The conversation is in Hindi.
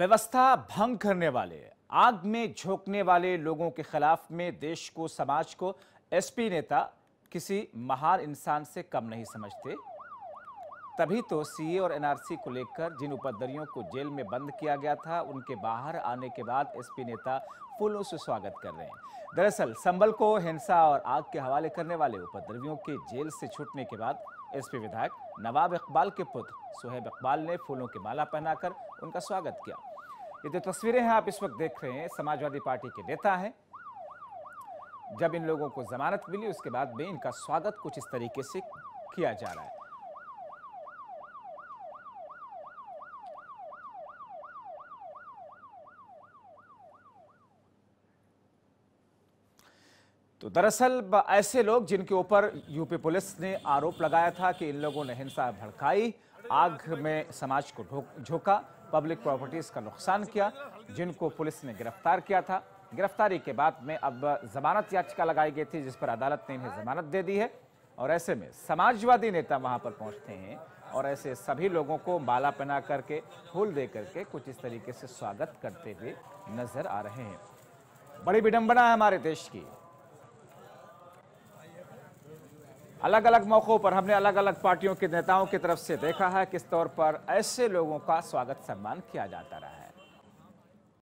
व्यवस्था भंग करने वाले आग में झोंकने वाले लोगों के खिलाफ में देश को समाज को एसपी नेता किसी महान इंसान से कम नहीं समझते तभी तो सीए और एनआरसी को लेकर जिन उपद्रवियों को जेल में बंद किया गया था उनके बाहर आने के बाद एसपी नेता फूलों से स्वागत कर रहे हैं दरअसल संबल को हिंसा और आग के हवाले करने वाले उपद्रवियों के जेल से छूटने के बाद एसपी विधायक नवाब इकबाल के पुत्र सुहेब इकबाल ने फूलों की माला पहनाकर उनका स्वागत किया ये जो तस्वीरें हैं आप इस वक्त देख रहे हैं समाजवादी पार्टी के नेता हैं जब इन लोगों को जमानत मिली उसके बाद में इनका स्वागत कुछ इस तरीके से किया जा रहा है तो दरअसल ऐसे लोग जिनके ऊपर यूपी पुलिस ने आरोप लगाया था कि इन लोगों ने हिंसा भड़काई आग में समाज को झोंका पब्लिक प्रॉपर्टीज का नुकसान किया जिनको पुलिस ने गिरफ्तार किया था गिरफ्तारी के बाद में अब जमानत याचिका लगाई गई थी जिस पर अदालत ने इन्हें जमानत दे दी है और ऐसे में समाजवादी नेता वहां पर पहुंचते हैं और ऐसे सभी लोगों को माला पहना करके फूल दे करके कुछ इस तरीके से स्वागत करते हुए नजर आ रहे हैं बड़ी विडंबना है हमारे देश की अलग अलग मौक़ों पर हमने अलग अलग पार्टियों के नेताओं की तरफ से देखा है किस तौर पर ऐसे लोगों का स्वागत सम्मान किया जाता रहा है